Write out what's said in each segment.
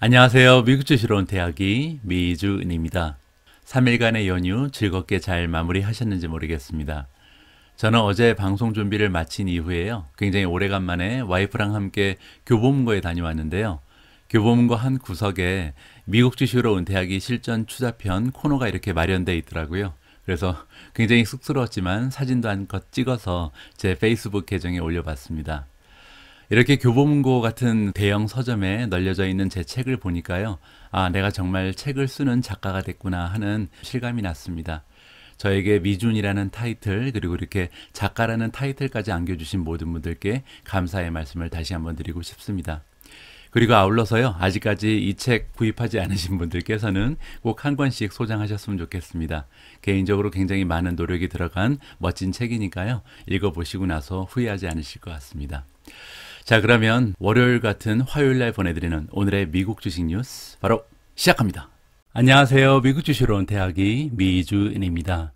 안녕하세요. 미국 주시로운 대학이 미주 은입니다. 3일간의 연휴 즐겁게 잘 마무리하셨는지 모르겠습니다. 저는 어제 방송 준비를 마친 이후에요. 굉장히 오래간만에 와이프랑 함께 교보문고에 다녀왔는데요. 교보문고 한 구석에 미국 주시로 은퇴하기 실전 추자편 코너가 이렇게 마련되어 있더라고요. 그래서 굉장히 쑥스러웠지만 사진도 한껏 찍어서 제 페이스북 계정에 올려봤습니다. 이렇게 교보문고 같은 대형 서점에 널려져 있는 제 책을 보니까요. 아, 내가 정말 책을 쓰는 작가가 됐구나 하는 실감이 났습니다. 저에게 미준이라는 타이틀 그리고 이렇게 작가라는 타이틀까지 안겨주신 모든 분들께 감사의 말씀을 다시 한번 드리고 싶습니다. 그리고 아울러서요, 아직까지 이 책 구입하지 않으신 분들께서는 꼭 한 권씩 소장하셨으면 좋겠습니다. 개인적으로 굉장히 많은 노력이 들어간 멋진 책이니까요, 읽어보시고 나서 후회하지 않으실 것 같습니다. 자, 그러면 월요일 같은 화요일 날 보내드리는 오늘의 미국 주식 뉴스 바로 시작합니다. 안녕하세요. 미국 주식으로 온 대학이 미주인입니다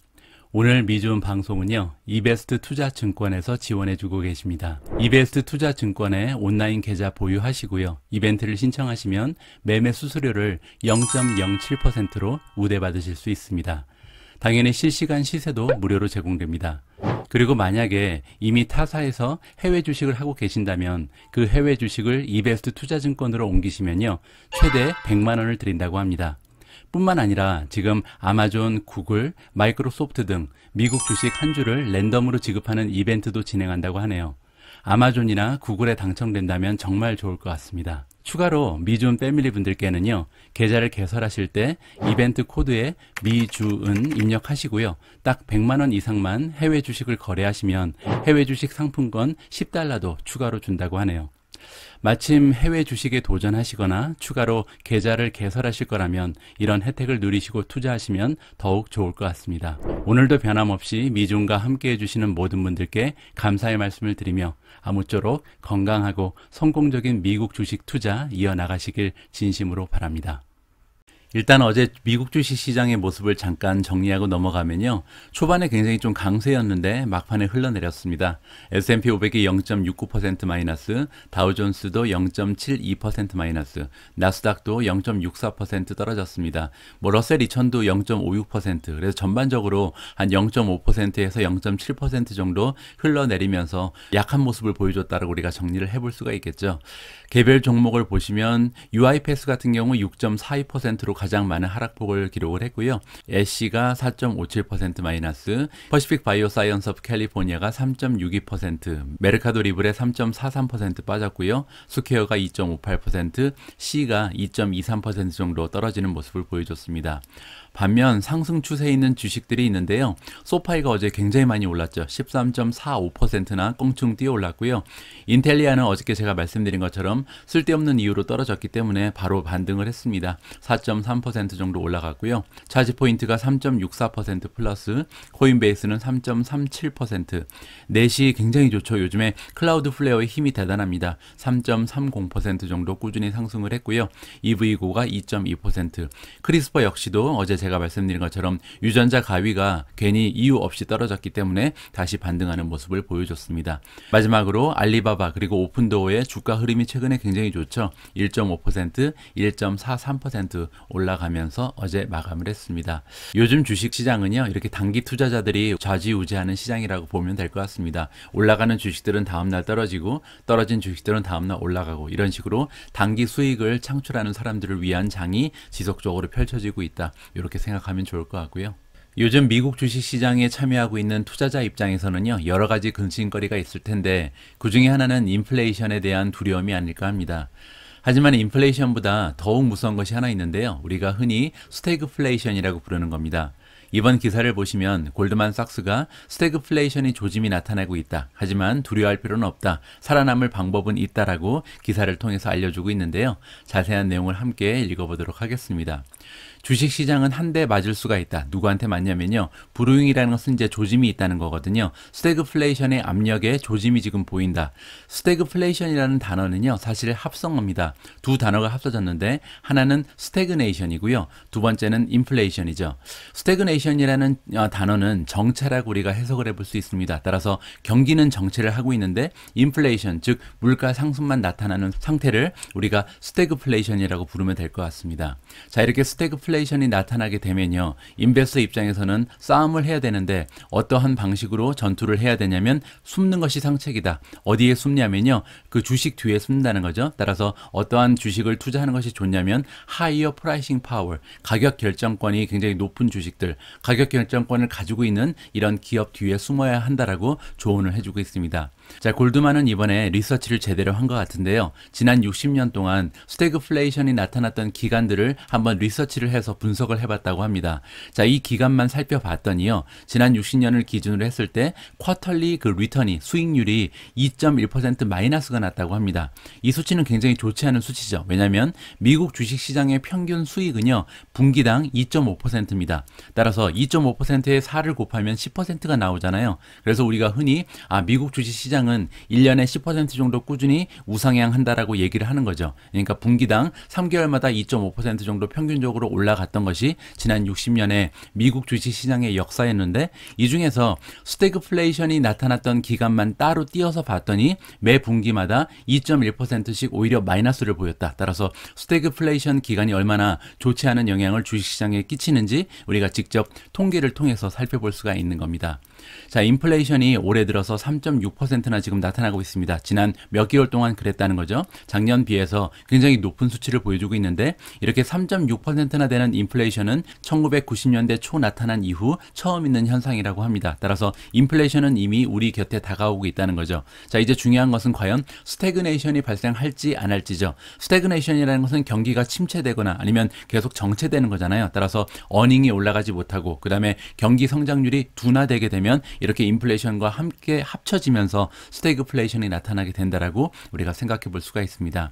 오늘 미주은 방송은요. 이베스트 투자증권에서 지원해주고 계십니다. 이베스트 투자증권에 온라인 계좌 보유하시고요. 이벤트를 신청하시면 매매 수수료를 0.07%로 우대받으실 수 있습니다. 당연히 실시간 시세도 무료로 제공됩니다. 그리고 만약에 이미 타사에서 해외 주식을 하고 계신다면 그 해외 주식을 이베스트 투자증권으로 옮기시면요. 최대 100만 원을 드린다고 합니다. 뿐만 아니라 지금 아마존, 구글, 마이크로소프트 등 미국 주식 한 주를 랜덤으로 지급하는 이벤트도 진행한다고 하네요. 아마존이나 구글에 당첨된다면 정말 좋을 것 같습니다. 추가로 미주은 패밀리 분들께는요 계좌를 개설하실 때 이벤트 코드에 미주은 입력하시고요 딱 100만원 이상만 해외 주식을 거래하시면 해외 주식 상품권 10달러도 추가로 준다고 하네요 마침 해외 주식에 도전하시거나 추가로 계좌를 개설하실 거라면 이런 혜택을 누리시고 투자하시면 더욱 좋을 것 같습니다. 오늘도 변함없이 미중과 함께 해주시는 모든 분들께 감사의 말씀을 드리며 아무쪼록 건강하고 성공적인 미국 주식 투자 이어나가시길 진심으로 바랍니다. 일단 어제 미국 주식 시장의 모습을 잠깐 정리하고 넘어가면요. 초반에 굉장히 좀 강세였는데 막판에 흘러내렸습니다. S&P 500이 0.69% 마이너스, 다우존스도 0.72% 마이너스, 나스닥도 0.64% 떨어졌습니다. 뭐 러셀 2000도 0.56% 그래서 전반적으로 한 0.5%에서 0.7% 정도 흘러내리면서 약한 모습을 보여줬다고 우리가 정리를 해볼 수가 있겠죠. 개별 종목을 보시면 UIPS 같은 경우 6.42%로 가장 많은 하락폭을 기록을 했고요. 애쉬가 4.57% 마이너스, 퍼시픽 바이오 사이언스 오브 캘리포니아가 3.62%, 메르카도 리블에 3.43% 빠졌고요. 수케어가 2.58%, C가 2.23% 정도 떨어지는 모습을 보여줬습니다. 반면 상승 추세에 있는 주식들이 있는데요. 소파이가 어제 굉장히 많이 올랐죠. 13.45%나 껑충 뛰어 올랐고요. 인텔리아는 어저께 제가 말씀드린 것처럼 쓸데없는 이유로 떨어졌기 때문에 바로 반등을 했습니다. 4.3% 정도 올라갔고요. 차지 포인트가 3.64% 플러스 코인베이스는 3.37% 넷이 굉장히 좋죠. 요즘에 클라우드 플레어의 힘이 대단합니다. 3.30% 정도 꾸준히 상승을 했고요. EV고가 2.2% 크리스퍼 역시도 어제 제가 말씀드린 것처럼 유전자 가위가 괜히 이유 없이 떨어졌기 때문에 다시 반등하는 모습을 보여줬습니다. 마지막으로 알리바바 그리고 오픈도어의 주가 흐름이 최근에 굉장히 좋죠. 1.5%, 1.43% 올라가면서 어제 마감을 했습니다. 요즘 주식시장은요. 이렇게 단기 투자자들이 좌지우지하는 시장이라고 보면 될 것 같습니다. 올라가는 주식들은 다음날 떨어지고 떨어진 주식들은 다음날 올라가고 이런 식으로 단기 수익을 창출하는 사람들을 위한 장이 지속적으로 펼쳐지고 있다. 이렇게 이렇게 생각하면 좋을 것 같고요. 요즘 미국 주식 시장에 참여하고 있는 투자자 입장에서는요, 여러 가지 근심거리가 있을 텐데, 그 중에 하나는 인플레이션에 대한 두려움이 아닐까 합니다. 하지만 인플레이션보다 더욱 무서운 것이 하나 있는데요. 우리가 흔히 스태그플레이션이라고 부르는 겁니다. 이번 기사를 보시면 골드만삭스가 스태그플레이션이 조짐이 나타나고 있다. 하지만 두려워할 필요는 없다. 살아남을 방법은 있다라고 기사를 통해서 알려주고 있는데요. 자세한 내용을 함께 읽어보도록 하겠습니다. 주식시장은 한 대 맞을 수가 있다. 누구한테 맞냐면요. 불우잉이라는 것은 이제 조짐이 있다는 거거든요. 스태그플레이션의 압력에 조짐이 지금 보인다. 스태그플레이션이라는 단어는요. 사실 합성어입니다. 두 단어가 합쳐졌는데 하나는 스태그네이션이고요. 두 번째는 인플레이션이죠. 스태그네이션이라는 어, 단어는 정체라고 우리가 해석을 해볼 수 있습니다. 따라서 경기는 정체를 하고 있는데 인플레이션 즉 물가 상승만 나타나는 상태를 우리가 스태그플레이션이라고 부르면 될 것 같습니다. 자 이렇게 스태그플레이션 인플레이션이 나타나게 되면요. 인베스터 입장에서는 싸움을 해야 되는데 어떠한 방식으로 전투를 해야 되냐면 숨는 것이 상책이다. 어디에 숨냐면요. 그 주식 뒤에 숨는다는 거죠. 따라서 어떠한 주식을 투자하는 것이 좋냐면 하이어 프라이싱 파워, 가격 결정권이 굉장히 높은 주식들, 가격 결정권을 가지고 있는 이런 기업 뒤에 숨어야 한다라고 조언을 해주고 있습니다. 자, 골드만은 이번에 리서치를 제대로 한 것 같은데요. 지난 60년 동안 스태그플레이션이 나타났던 기간들을 한번 리서치를 해서 분석을 해봤다고 합니다. 자, 이 기간만 살펴봤더니요. 지난 60년을 기준으로 했을 때 쿼털리 그 리턴이 수익률이 2.1% 마이너스가 났다고 합니다. 이 수치는 굉장히 좋지 않은 수치죠. 왜냐하면 미국 주식시장의 평균 수익은요. 분기당 2.5%입니다. 따라서 2 5의 4를 곱하면 10%가 나오잖아요. 그래서 우리가 흔히 아 미국 주식시장 시장은 1년에 10% 정도 꾸준히 우상향한다라고 얘기를 하는 거죠. 그러니까 분기당 3개월마다 2.5% 정도 평균적으로 올라갔던 것이 지난 60년에 미국 주식 시장의 역사였는데 이 중에서 스태그플레이션이 나타났던 기간만 따로 띄어서 봤더니 매 분기마다 2.1%씩 오히려 마이너스를 보였다. 따라서 스태그플레이션 기간이 얼마나 좋지 않은 영향을 주식 시장에 끼치는지 우리가 직접 통계를 통해서 살펴볼 수가 있는 겁니다. 자, 인플레이션이 올해 들어서 3.6%나 지금 나타나고 있습니다. 지난 몇 개월 동안 그랬다는 거죠. 작년 비해서 굉장히 높은 수치를 보여주고 있는데 이렇게 3.6%나 되는 인플레이션은 1990년대 초 나타난 이후 처음 있는 현상이라고 합니다. 따라서 인플레이션은 이미 우리 곁에 다가오고 있다는 거죠. 자, 이제 중요한 것은 과연 스태그네이션이 발생할지 안 할지죠. 스태그네이션이라는 것은 경기가 침체되거나 아니면 계속 정체되는 거잖아요. 따라서 어닝이 올라가지 못하고 그다음에 경기 성장률이 둔화되게 되면 되면 이렇게 인플레이션과 함께 합쳐지면서 스태그플레이션이 나타나게 된다라고 우리가 생각해 볼 수가 있습니다.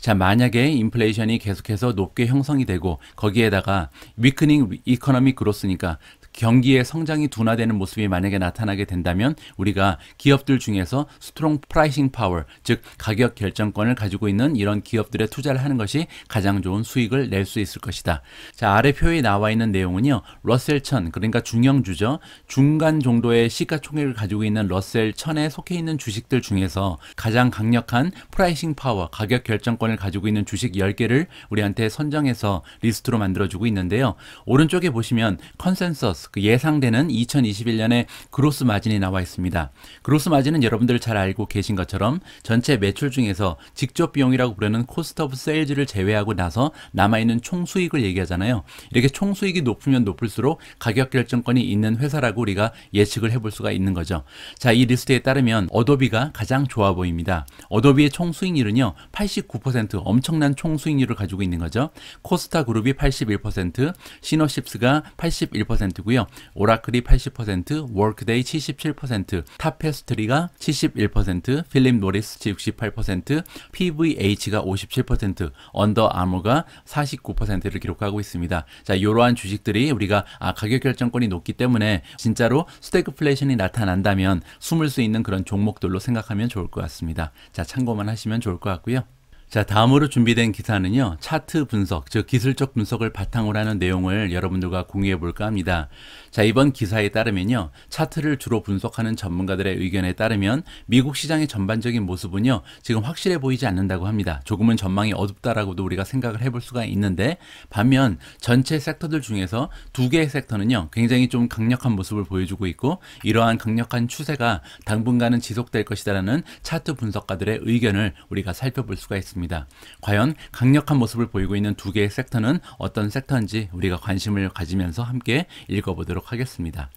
자, 만약에 인플레이션이 계속해서 높게 형성이 되고 거기에다가 위크닝 이코노믹 그로스니까 경기의 성장이 둔화되는 모습이 만약에 나타나게 된다면 우리가 기업들 중에서 스트롱 프라이싱 파워, 즉 가격 결정권을 가지고 있는 이런 기업들에 투자를 하는 것이 가장 좋은 수익을 낼 수 있을 것이다. 자, 아래 표에 나와 있는 내용은요. 러셀 천, 그러니까 중형주죠. 중간 정도의 시가총액을 가지고 있는 러셀 천에 속해 있는 주식들 중에서 가장 강력한 프라이싱 파워, 가격 결정권을 가지고 있는 주식 10개를 우리한테 선정해서 리스트로 만들어주고 있는데요. 오른쪽에 보시면 컨센서스 그 예상되는 2021년에 그로스 마진이 나와 있습니다. 그로스 마진은 여러분들 잘 알고 계신 것처럼 전체 매출 중에서 직접 비용이라고 부르는 코스트 오브 세일즈를 제외하고 나서 남아있는 총 수익을 얘기하잖아요. 이렇게 총 수익이 높으면 높을수록 가격 결정권이 있는 회사라고 우리가 예측을 해볼 수가 있는 거죠. 자, 이 리스트에 따르면 어도비가 가장 좋아 보입니다. 어도비의 총 수익률은요, 89% 엄청난 총 수익률을 가지고 있는 거죠. 코스타 그룹이 81%, 시너십스가 8 1고 있고요. 오라클이 80%, 월크데이 77%, 탑페스트리가 71%, 필립 노리스 68%, PVH가 57%, 언더아머가 49%를 기록하고 있습니다. 자, 이러한 주식들이 우리가 아, 가격 결정권이 높기 때문에 진짜로 스태그플레이션이 나타난다면 숨을 수 있는 그런 종목들로 생각하면 좋을 것 같습니다. 자, 참고만 하시면 좋을 것 같고요. 자, 다음으로 준비된 기사는요, 차트 분석, 즉 기술적 분석을 바탕으로 하는 내용을 여러분들과 공유해 볼까 합니다. 자, 이번 기사에 따르면요, 차트를 주로 분석하는 전문가들의 의견에 따르면 미국 시장의 전반적인 모습은요, 지금 확실해 보이지 않는다고 합니다. 조금은 전망이 어둡다라고도 우리가 생각을 해 볼 수가 있는데, 반면 전체 섹터들 중에서 두 개의 섹터는요, 굉장히 좀 강력한 모습을 보여주고 있고, 이러한 강력한 추세가 당분간은 지속될 것이다라는 차트 분석가들의 의견을 우리가 살펴볼 수가 있습니다. 있습니다. 과연 강력한 모습을 보이고 있는 두 개의 섹터는 어떤 섹터인지 우리가 관심을 가지면서 함께 읽어보도록 하겠습니다.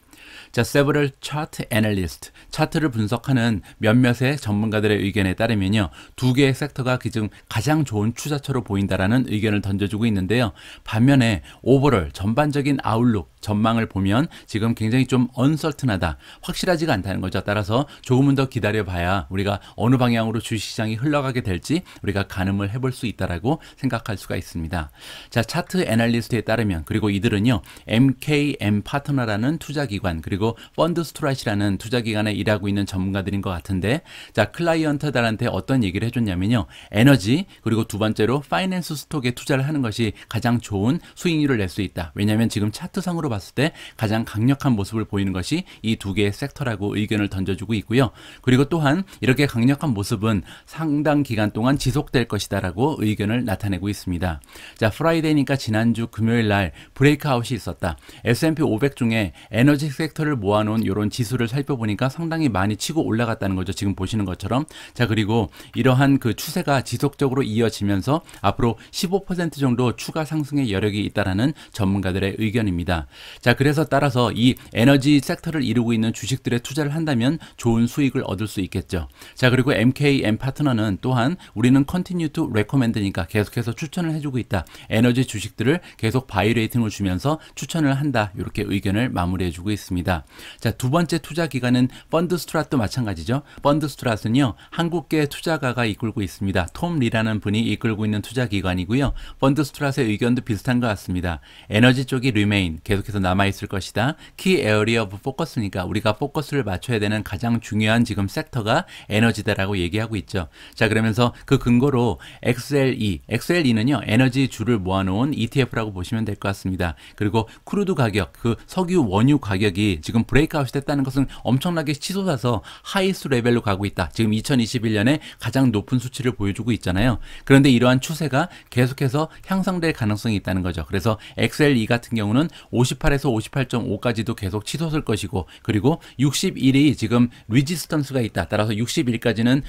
자, several chart analyst, 차트를 분석하는 몇몇의 전문가들의 의견에 따르면요. 두 개의 섹터가 그중 가장 좋은 추자처로 보인다라는 의견을 던져주고 있는데요. 반면에 오버럴 전반적인 아울룩, 전망을 보면 지금 굉장히 좀 언설튼하다. 확실하지가 않다는 거죠. 따라서 조금은 더 기다려봐야 우리가 어느 방향으로 주시장이 흘러가게 될지 우리가 가늠을 해볼 수 있다라고 생각할 수가 있습니다. 자, 차트 애널리스트에 따르면 그리고 이들은요. MKM 파트너라는 투자기관 그리고 펀드 스트라이시라는 투자기관에 일하고 있는 전문가들인 것 같은데 자, 클라이언트들한테 어떤 얘기를 해줬냐면요. 에너지 그리고 두 번째로 파이낸스 스톡에 투자를 하는 것이 가장 좋은 수익률을 낼 수 있다. 왜냐하면 지금 차트상으로 봤을 때 가장 강력한 모습을 보이는 것이 이 두 개의 섹터라고 의견을 던져주고 있고요. 그리고 또한 이렇게 강력한 모습은 상당 기간 동안 지속될 것이다라고 의견을 나타내고 있습니다. 자, 프라이데이니까 지난주 금요일 날 브레이크아웃이 있었다. S&P 500 중에 에너지 섹터를 모아놓은 이런 지수를 살펴보니까 상당히 많이 치고 올라갔다는 거죠. 지금 보시는 것처럼. 자, 그리고 이러한 그 추세가 지속적으로 이어지면서 앞으로 15% 정도 추가 상승의 여력이 있다라는 전문가들의 의견입니다. 자, 그래서 따라서 이 에너지 섹터를 이루고 있는 주식들에 투자를 한다면 좋은 수익을 얻을 수 있겠죠. 자, 그리고 MKM 파트너는 또한 우리는 컨티뉴 투 레코멘드니까 계속해서 추천을 해주고 있다. 에너지 주식들을 계속 바이 레이팅을 주면서 추천을 한다. 이렇게 의견을 마무리해주고 있습니다. 자, 두 번째 투자 기간은 펀드 스트랏도 마찬가지죠. 펀드 스트랏은요 한국계 투자가가 이끌고 있습니다. 톰 리라는 분이 이끌고 있는 투자 기관이고요. 펀드 스트랏의 의견도 비슷한 것 같습니다. 에너지 쪽이 리메인, 계속해서 계속 남아있을 것이다. 키 에어리어 오브 포커스니까 우리가 포커스를 맞춰야 되는 가장 중요한 지금 섹터가 에너지다라고 얘기하고 있죠. 자 그러면서 그 근거로 XLE, XLE는요 에너지 줄을 모아놓은 ETF라고 보시면 될 것 같습니다. 그리고 크루드 가격, 그 석유 원유 가격이 지금 브레이크아웃이 됐다는 것은 엄청나게 치솟아서 하이스 레벨로 가고 있다. 지금 2021년에 가장 높은 수치를 보여주고 있잖아요. 그런데 이러한 추세가 계속해서 향상될 가능성이 있다는 거죠. 그래서 XLE 같은 경우는 50 58에서 58.5까지도 계속 치솟을 것이고 그리고 61이 지금 리지스턴스가 있다. 따라서 61까지는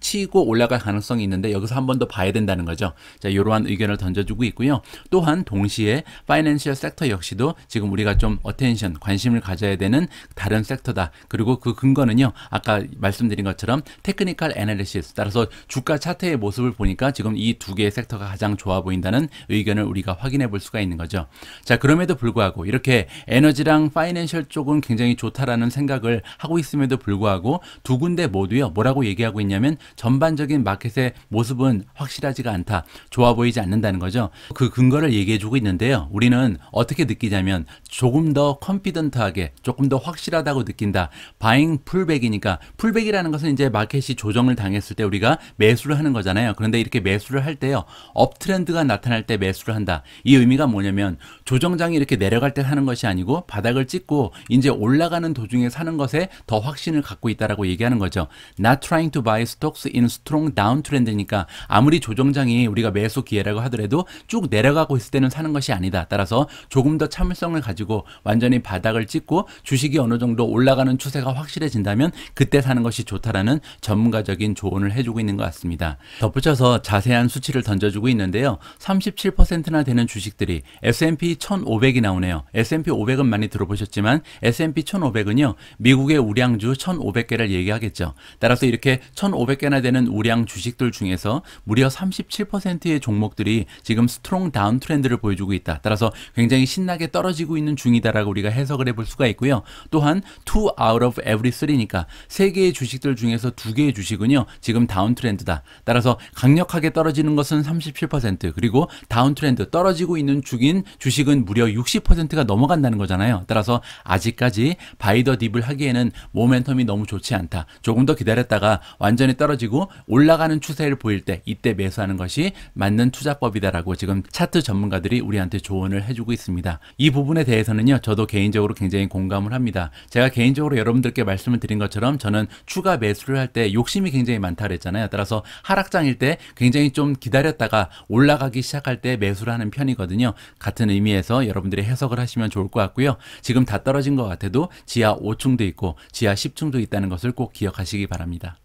치고 올라갈 가능성이 있는데 여기서 한 번 더 봐야 된다는 거죠. 자, 이러한 의견을 던져주고 있고요. 또한 동시에 파이낸셜 섹터 역시도 지금 우리가 좀 어텐션 관심을 가져야 되는 다른 섹터다. 그리고 그 근거는요. 아까 말씀드린 것처럼 테크니컬 애널리시스 따라서 주가 차트의 모습을 보니까 지금 이 두 개의 섹터가 가장 좋아 보인다는 의견을 우리가 확인해 볼 수가 있는 거죠. 자, 그럼에도 불구하고 뭐 이렇게 에너지랑 파이낸셜 쪽은 굉장히 좋다라는 생각을 하고 있음에도 불구하고 두 군데 모두요 뭐라고 얘기하고 있냐면 전반적인 마켓의 모습은 확실하지가 않다 좋아 보이지 않는다는 거죠 그 근거를 얘기해 주고 있는데요 우리는 어떻게 느끼냐면 조금 더 컴피던트하게 조금 더 확실하다고 느낀다 바잉 풀백이니까 풀백이라는 것은 이제 마켓이 조정을 당했을 때 우리가 매수를 하는 거잖아요 그런데 이렇게 매수를 할 때요 업트렌드가 나타날 때 매수를 한다 이 의미가 뭐냐면 조정장이 이렇게 내려가 올라갈 때 하는 것이 아니고 바닥을 찍고 이제 올라가는 도중에 사는 것에 더 확신을 갖고 있다라고 얘기하는 거죠. Not trying to buy stocks in strong down trend니까 아무리 조정장이 우리가 매수 기회라고 하더라도 쭉 내려가고 있을 때는 사는 것이 아니다. 따라서 조금 더 참을성을 가지고 완전히 바닥을 찍고 주식이 어느 정도 올라가는 추세가 확실해진다면 그때 사는 것이 좋다라는 전문가적인 조언을 해주고 있는 것 같습니다. 덧붙여서 자세한 수치를 던져주고 있는데요. 37%나 되는 주식들이 S&P 1500이 나오네요. 있잖요 S&P 500은 많이 들어보셨지만 S&P 1500은요. 미국의 우량주 1500개를 얘기하겠죠. 따라서 이렇게 1500개나 되는 우량 주식들 중에서 무려 37%의 종목들이 지금 스트롱 다운 트렌드를 보여주고 있다. 따라서 굉장히 신나게 떨어지고 있는 중이다라고 우리가 해석을 해볼 수가 있고요. 또한 2 out of every 3니까 3개의 주식들 중에서 2개의 주식은요. 지금 다운 트렌드다. 따라서 강력하게 떨어지는 것은 37% 그리고 다운 트렌드 떨어지고 있는 중인 주식은 무려 60% 퍼센가 넘어간다는 거잖아요. 따라서 아직까지 바이더 딥을 하기에는 모멘텀이 너무 좋지 않다. 조금 더 기다렸다가 완전히 떨어지고 올라가는 추세를 보일 때 이때 매수하는 것이 맞는 투자법이다라고 지금 차트 전문가들이 우리한테 조언을 해주고 있습니다. 이 부분에 대해서는요. 저도 개인적으로 굉장히 공감을 합니다. 제가 개인적으로 여러분들께 말씀을 드린 것처럼 저는 추가 매수를 할 때 욕심이 굉장히 많다 그랬잖아요. 따라서 하락장일 때 굉장히 좀 기다렸다가 올라가기 시작할 때 매수를 하는 편이거든요. 같은 의미에서 여러분들의 해석을 기억을 하시면 좋을 것 같고요. 지금 다 떨어진 것 같아도 지하 5층도 있고 지하 10층도 있다는 것을 꼭 기억하시기 바랍니다.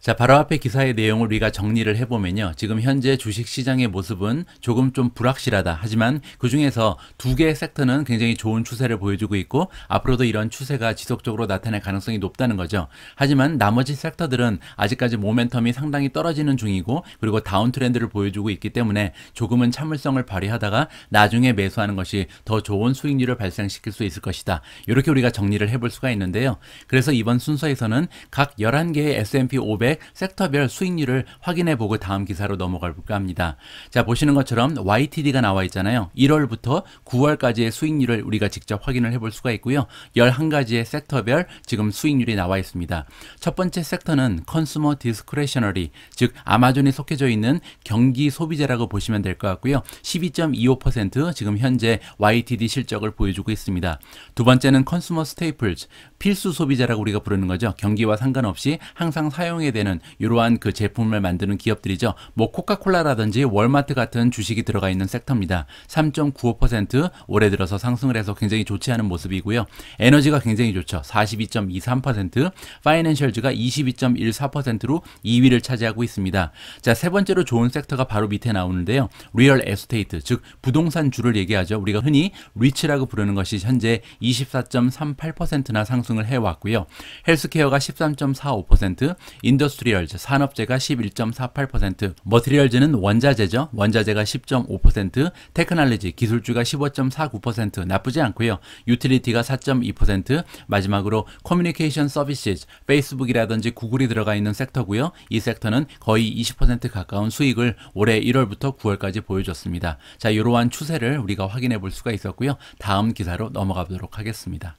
자, 바로 앞에 기사의 내용을 우리가 정리를 해보면요. 지금 현재 주식시장의 모습은 조금 좀 불확실하다. 하지만 그 중에서 두 개의 섹터는 굉장히 좋은 추세를 보여주고 있고 앞으로도 이런 추세가 지속적으로 나타날 가능성이 높다는 거죠. 하지만 나머지 섹터들은 아직까지 모멘텀이 상당히 떨어지는 중이고 그리고 다운 트렌드를 보여주고 있기 때문에 조금은 참을성을 발휘하다가 나중에 매수하는 것이 더 좋은 수익률을 발생시킬 수 있을 것이다. 이렇게 우리가 정리를 해볼 수가 있는데요. 그래서 이번 순서에서는 각 11개의 S&P 500 거래액, 섹터별 수익률을 확인해 보고 다음 기사로 넘어갈 볼까 합니다. 자, 보시는 것처럼 YTD가 나와 있잖아요. 1월부터 9월까지의 수익률을 우리가 직접 확인을 해볼 수가 있고요. 11가지의 섹터별 지금 수익률이 나와 있습니다. 첫 번째 섹터는 컨스머 디스크레셔너리, 즉 아마존에 속해져 있는 경기 소비재라고 보시면 될 것 같고요. 12.25% 지금 현재 YTD 실적을 보여주고 있습니다. 두 번째는 컨스머 스테이플즈, 필수 소비재라고 우리가 부르는 거죠. 경기와 상관없이 항상 사용에 대해 되는 이러한 그 제품을 만드는 기업들이죠. 뭐 코카콜라라든지 월마트 같은 주식이 들어가 있는 섹터입니다. 3.95% 올해 들어서 상승을 해서 굉장히 좋지 않은 모습이고요. 에너지가 굉장히 좋죠. 42.23%, 파이낸셜즈가 22.14%로 2위를 차지하고 있습니다. 자, 세 번째로 좋은 섹터가 바로 밑에 나오는데요. 리얼 에스테이트, 즉 부동산 주를 얘기하죠. 우리가 흔히 리츠라고 부르는 것이 현재 24.38%나 상승을 해왔고요. 헬스케어가 13.45%, 인더 인더스트리얼즈 산업재가 11.48%, 머티리얼즈는 원자재죠. 원자재가 10.5%, 테크놀로지 기술주가 15.49% 나쁘지 않고요. 유틸리티가 4.2%, 마지막으로 커뮤니케이션 서비스, 페이스북이라든지 구글이 들어가 있는 섹터고요. 이 섹터는 거의 20% 가까운 수익을 올해 1월부터 9월까지 보여줬습니다. 자, 이러한 추세를 우리가 확인해 볼 수가 있었고요. 다음 기사로 넘어가도록 보 하겠습니다.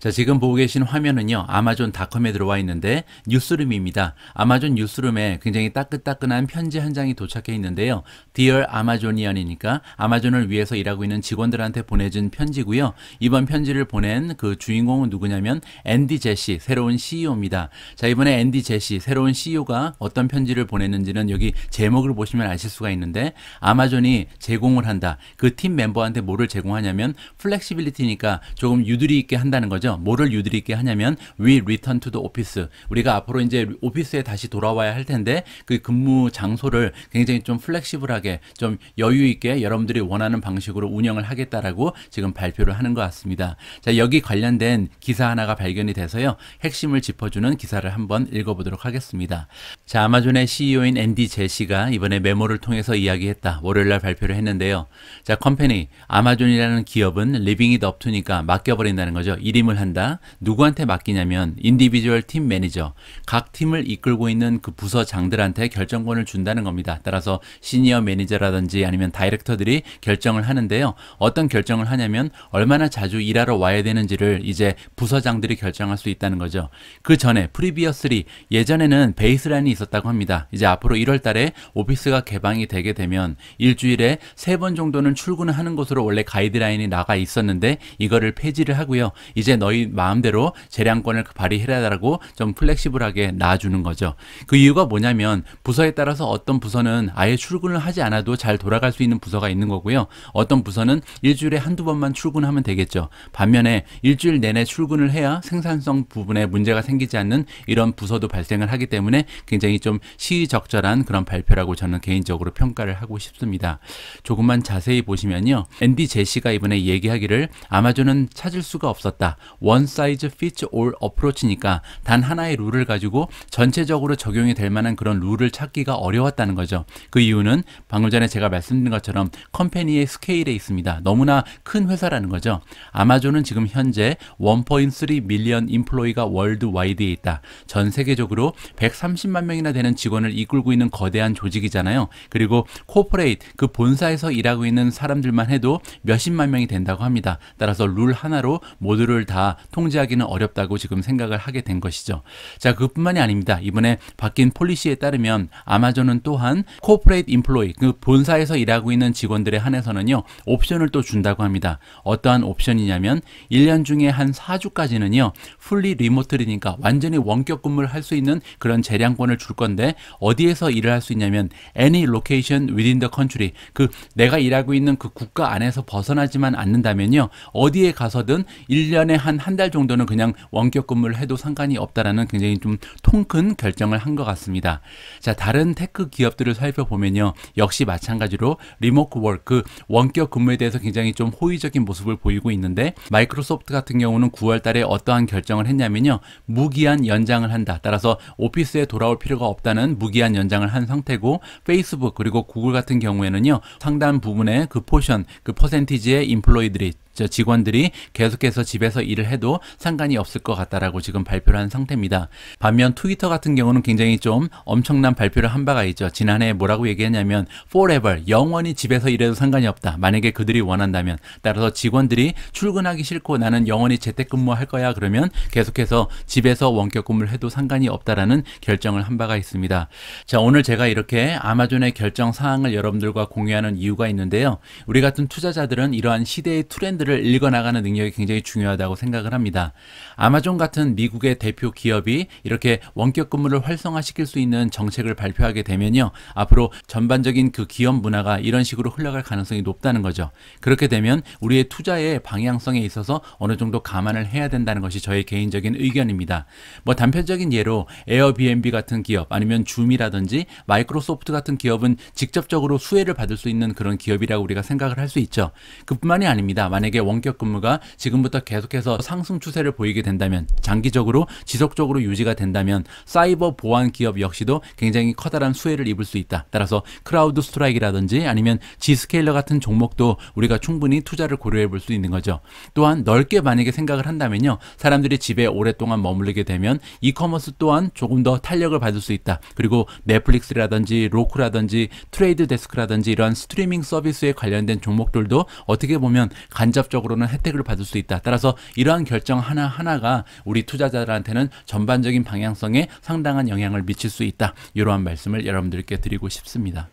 자, 지금 보고 계신 화면은요, 아마존닷컴에 들어와 있는데, 뉴스룸입니다. 아마존 뉴스룸에 굉장히 따끈따끈한 편지 한 장이 도착해 있는데요. Dear 아마존이안이니까 아마존을 위해서 일하고 있는 직원들한테 보내준 편지고요. 이번 편지를 보낸 그 주인공은 누구냐면 앤디 제시, 새로운 CEO입니다. 자, 이번에 앤디 제시, 새로운 CEO가 어떤 편지를 보냈는지는 여기 제목을 보시면 아실 수가 있는데, 아마존이 제공을 한다. 그 팀 멤버한테 뭐를 제공하냐면, 플렉시빌리티니까 조금 유두리 있게 한다는 거죠. 거죠. 뭐를 유들이 있게 하냐면 we return to the office. 우리가 앞으로 이제 오피스에 다시 돌아와야 할 텐데 그 근무 장소를 굉장히 좀 플렉시블하게 좀 여유 있게 여러분들이 원하는 방식으로 운영을 하겠다라고 지금 발표를 하는 것 같습니다. 자, 여기 관련된 기사 하나가 발견이 돼서요. 핵심을 짚어주는 기사를 한번 읽어보도록 하겠습니다. 자, 아마존의 CEO인 앤디 제시가 이번에 메모를 통해서 이야기했다. 월요일날 발표를 했는데요. 자, 컴퍼니 아마존이라는 기업은 리빙이 덥투니까 맡겨버린다는 거죠. 이름을 한다. 누구한테 맡기냐면 인디비주얼 팀 매니저, 각 팀을 이끌고 있는 그 부서 장들한테 결정권을 준다는 겁니다. 따라서 시니어 매니저라든지 아니면 다이렉터들이 결정을 하는데요. 어떤 결정을 하냐면 얼마나 자주 일하러 와야 되는지를 이제 부서장들이 결정할 수 있다는 거죠. 그 전에 프리비어 3, 예전에는 베이스라인이 있었다고 합니다. 이제 앞으로 1월 달에 오피스가 개방이 되게 되면 일주일에 세 번 정도는 출근을 하는 것으로 원래 가이드라인이 나가 있었는데 이거를 폐지를 하고요. 이제 너 너희 마음대로 재량권을 발휘해라라고 좀 플렉시블하게 놔주는 거죠. 그 이유가 뭐냐면 부서에 따라서 어떤 부서는 아예 출근을 하지 않아도 잘 돌아갈 수 있는 부서가 있는 거고요. 어떤 부서는 일주일에 한두 번만 출근하면 되겠죠. 반면에 일주일 내내 출근을 해야 생산성 부분에 문제가 생기지 않는 이런 부서도 발생을 하기 때문에 굉장히 좀 시의적절한 그런 발표라고 저는 개인적으로 평가를 하고 싶습니다. 조금만 자세히 보시면요. 앤디 제시가 이번에 얘기하기를 아마존은 찾을 수가 없었다. 원 사이즈 피츠 올 어프로치니까 단 하나의 룰을 가지고 전체적으로 적용이 될 만한 그런 룰을 찾기가 어려웠다는 거죠. 그 이유는 방금 전에 제가 말씀드린 것처럼 컴퍼니의 스케일에 있습니다. 너무나 큰 회사라는 거죠. 아마존은 지금 현재 1.3 밀리언 인플로이가 월드와이드에 있다. 전 세계적으로 130만 명이나 되는 직원을 이끌고 있는 거대한 조직이잖아요. 그리고 코퍼레이트 그 본사에서 일하고 있는 사람들만 해도 몇십만 명이 된다고 합니다. 따라서 룰 하나로 모두를 다 통제하기는 어렵다고 지금 생각을 하게 된 것이죠. 자, 그뿐만이 아닙니다. 이번에 바뀐 폴리시에 따르면 아마존은 또한 코퍼레이트 인플로이 그 본사에서 일하고 있는 직원들에 한해서는요. 옵션을 또 준다고 합니다. 어떠한 옵션이냐면 1년 중에 한 4주까지는요. 풀리 리모트리니까 완전히 원격 근무를 할 수 있는 그런 재량권을 줄 건데 어디에서 일을 할 수 있냐면 any location within the country 그 내가 일하고 있는 그 국가 안에서 벗어나지만 않는다면요. 어디에 가서든 1년에 한 한달 정도는 그냥 원격 근무를 해도 상관이 없다라는 굉장히 좀 통 큰 결정을 한 것 같습니다. 자, 다른 테크 기업들을 살펴보면요. 역시 마찬가지로 리모크 워크, 원격 근무에 대해서 굉장히 좀 호의적인 모습을 보이고 있는데 마이크로소프트 같은 경우는 9월 달에 어떠한 결정을 했냐면요. 무기한 연장을 한다. 따라서 오피스에 돌아올 필요가 없다는 무기한 연장을 한 상태고 페이스북 그리고 구글 같은 경우에는요. 상당 부분의 그 포션, 그 퍼센티지의 인플로이들이 직원들이 계속해서 집에서 일을 해도 상관이 없을 것 같다라고 지금 발표를 한 상태입니다. 반면 트위터 같은 경우는 굉장히 좀 엄청난 발표를 한 바가 있죠. 지난해 뭐라고 얘기했냐면 forever 영원히 집에서 일해도 상관이 없다. 만약에 그들이 원한다면 따라서 직원들이 출근하기 싫고 나는 영원히 재택근무할 거야 그러면 계속해서 집에서 원격근무를 해도 상관이 없다라는 결정을 한 바가 있습니다. 자 오늘 제가 이렇게 아마존의 결정 사항을 여러분들과 공유하는 이유가 있는데요. 우리 같은 투자자들은 이러한 시대의 트렌드 트렌드를 읽어나가는 능력이 굉장히 중요하다고 생각을 합니다. 아마존 같은 미국의 대표 기업이 이렇게 원격 근무를 활성화시킬 수 있는 정책을 발표하게 되면요. 앞으로 전반적인 그 기업 문화가 이런 식으로 흘러갈 가능성이 높다는 거죠. 그렇게 되면 우리의 투자의 방향성에 있어서 어느 정도 감안을 해야 된다는 것이 저의 개인적인 의견입니다. 뭐 단편적인 예로 에어비앤비 같은 기업 아니면 줌이라든지 마이크로소프트 같은 기업은 직접적으로 수혜를 받을 수 있는 그런 기업이라고 우리가 생각을 할 수 있죠. 그뿐만이 아닙니다. 만약 만약에 원격 근무가 지금부터 계속해서 상승 추세를 보이게 된다면 장기적으로 지속적으로 유지가 된다면 사이버 보안 기업 역시도 굉장히 커다란 수혜를 입을 수 있다. 따라서 크라우드 스트라이크라든지 아니면 지스케일러 같은 종목도 우리가 충분히 투자를 고려해 볼 수 있는 거죠. 또한 넓게 만약에 생각을 한다면요. 사람들이 집에 오랫동안 머무르게 되면 이커머스 또한 조금 더 탄력을 받을 수 있다. 그리고 넷플릭스라든지 로크라든지 트레이드 데스크라든지 이러한 스트리밍 서비스에 관련된 종목들도 어떻게 보면 간접 간접적으로는 혜택을 받을 수 있다. 따라서 이러한 결정 하나하나가 우리 투자자들한테는 전반적인 방향성에 상당한 영향을 미칠 수 있다. 이러한 말씀을 여러분들께 드리고 싶습니다.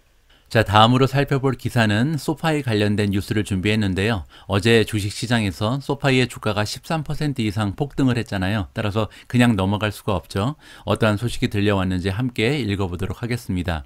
자, 다음으로 살펴볼 기사는 소파에 관련된 뉴스를 준비했는데요. 어제 주식시장에서 소파의 주가가 13% 이상 폭등을 했잖아요. 따라서 그냥 넘어갈 수가 없죠. 어떠한 소식이 들려왔는지 함께 읽어보도록 하겠습니다.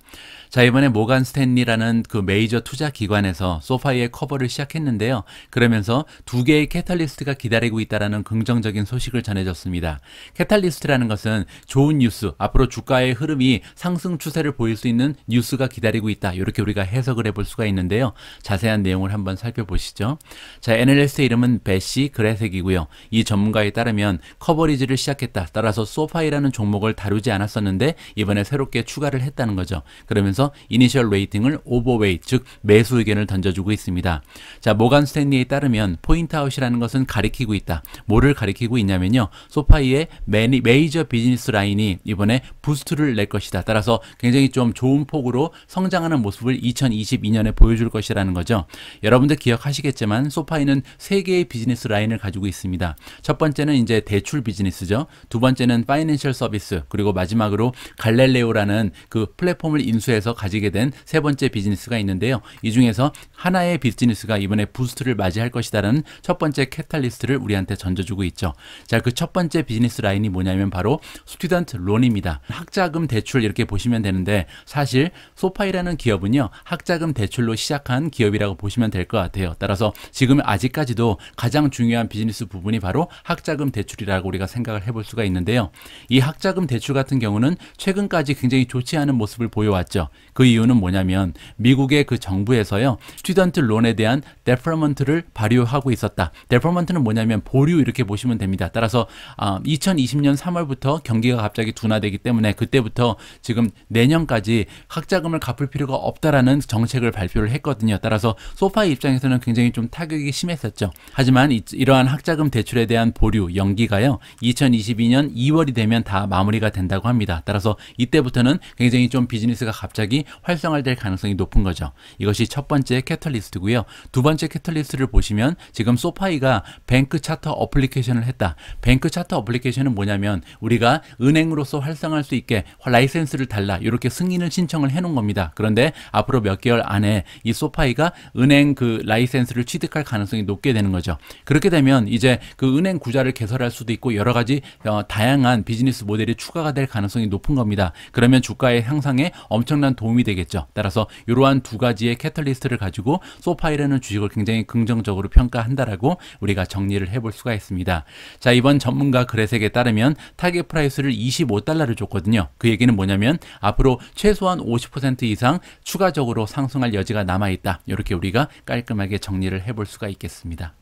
자, 이번에 모간 스탠리라는 그 메이저 투자 기관에서 소파이의 커버를 시작했는데요. 그러면서 두 개의 캐탈리스트가 기다리고 있다라는 긍정적인 소식을 전해줬습니다. 캐탈리스트라는 것은 좋은 뉴스, 앞으로 주가의 흐름이 상승 추세를 보일 수 있는 뉴스가 기다리고 있다. 이렇게 우리가 해석을 해볼 수가 있는데요. 자세한 내용을 한번 살펴보시죠. 자, NLS의 이름은 베시 그레색이고요. 이 전문가에 따르면 커버리지를 시작했다. 따라서 소파이라는 종목을 다루지 않았었는데 이번에 새롭게 추가를 했다는 거죠. 그러면서 하면서 이니셜 레이팅을 오버웨이즉 매수 의견을 던져주고 있습니다. 자 모간 스탠리에 따르면 포인트아웃이라는 것은 가리키고 있다. 뭐를 가리키고 있냐면요. 소파이의 매니, 메이저 비즈니스 라인이 이번에 부스트를 낼 것이다. 따라서 굉장히 좀 좋은 폭으로 성장하는 모습을 2022년에 보여줄 것이라는 거죠. 여러분들 기억하시겠지만 소파이는 세 개의 비즈니스 라인을 가지고 있습니다. 첫 번째는 이제 대출 비즈니스죠. 두 번째는 파이낸셜 서비스 그리고 마지막으로 갈렐레오라는 그 플랫폼을 인수해서 통해서 가지게 된 세 번째 비즈니스가 있는데요. 이 중에서 하나의 비즈니스가 이번에 부스트를 맞이할 것이다라는 첫 번째 캐탈리스트를 우리한테 던져주고 있죠. 자, 그 첫 번째 비즈니스 라인이 뭐냐면 바로 스튜던트 론입니다. 학자금 대출 이렇게 보시면 되는데 사실 소파이라는 기업은요. 학자금 대출로 시작한 기업이라고 보시면 될 것 같아요. 따라서 지금 아직까지도 가장 중요한 비즈니스 부분이 바로 학자금 대출이라고 우리가 생각을 해볼 수가 있는데요. 이 학자금 대출 같은 경우는 최근까지 굉장히 좋지 않은 모습을 보여왔죠. 그 이유는 뭐냐면 미국의 그 정부에서요. 스튜던트 론에 대한 데퍼먼트를 발효하고 있었다. 데퍼먼트는 뭐냐면 보류 이렇게 보시면 됩니다. 따라서 아, 2020년 3월부터 경기가 갑자기 둔화되기 때문에 그때부터 지금 내년까지 학자금을 갚을 필요가 없다라는 정책을 발표를 했거든요. 따라서 소파 입장에서는 굉장히 좀 타격이 심했었죠. 하지만 이, 이러한 학자금 대출에 대한 보류 연기가요. 2022년 2월이 되면 다 마무리가 된다고 합니다. 따라서 이때부터는 굉장히 좀 비즈니스가 갑자기 갑자기 활성화될 가능성이 높은 거죠. 이것이 첫 번째 캐털리스트고요. 두 번째 캐털리스트를 보시면 지금 소파이가 뱅크 차터 어플리케이션을 했다. 뱅크 차터 어플리케이션은 뭐냐면 우리가 은행으로서 활성화할 수 있게 라이센스를 달라 이렇게 승인을 신청을 해놓은 겁니다. 그런데 앞으로 몇 개월 안에 이 소파이가 은행 그 라이센스를 취득할 가능성이 높게 되는 거죠. 그렇게 되면 이제 그 은행 구자를 개설할 수도 있고 여러 가지 어, 다양한 비즈니스 모델이 추가가 될 가능성이 높은 겁니다. 그러면 주가의 향상에 엄청난 일단 도움이 되겠죠. 따라서 이러한 두 가지의 캐털리스트를 가지고 소파이라는 주식을 굉장히 긍정적으로 평가한다라고 우리가 정리를 해볼 수가 있습니다. 자 이번 전문가 그레색에 따르면 타겟 프라이스를 25달러를 줬거든요. 그 얘기는 뭐냐면 앞으로 최소한 50% 이상 추가적으로 상승할 여지가 남아있다. 이렇게 우리가 깔끔하게 정리를 해볼 수가 있겠습니다.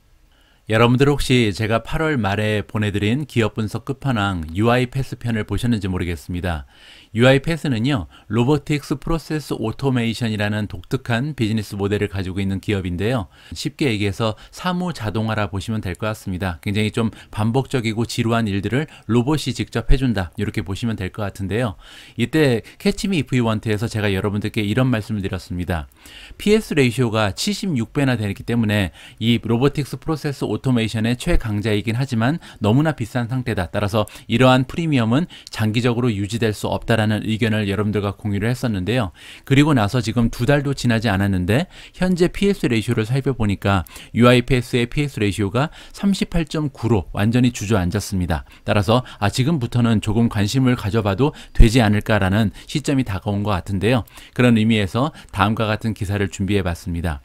여러분들 혹시 제가 8월 말에 보내드린 기업 분석 끝판왕 UiPath 편을 보셨는지 모르겠습니다. UiPath는요, 로보틱스 프로세스 오토메이션이라는 독특한 비즈니스 모델을 가지고 있는 기업인데요. 쉽게 얘기해서 사무 자동화라 보시면 될 것 같습니다. 굉장히 좀 반복적이고 지루한 일들을 로봇이 직접 해준다. 이렇게 보시면 될 것 같은데요. 이때 캐치미 if you 에서 제가 여러분들께 이런 말씀을 드렸습니다. PS 레이쇼가 76배나 되기 때문에 이 로보틱스 프로세스 오 오토메이션의 최강자이긴 하지만 너무나 비싼 상태다. 따라서 이러한 프리미엄은 장기적으로 유지될 수 없다라는 의견을 여러분들과 공유를 했었는데요. 그리고 나서 지금 두 달도 지나지 않았는데 현재 PS 레이쇼를 살펴보니까 UIPS의 PS 레이쇼가 38.9로 완전히 주저앉았습니다. 따라서 아 지금부터는 조금 관심을 가져봐도 되지 않을까라는 시점이 다가온 것 같은데요. 그런 의미에서 다음과 같은 기사를 준비해 봤습니다.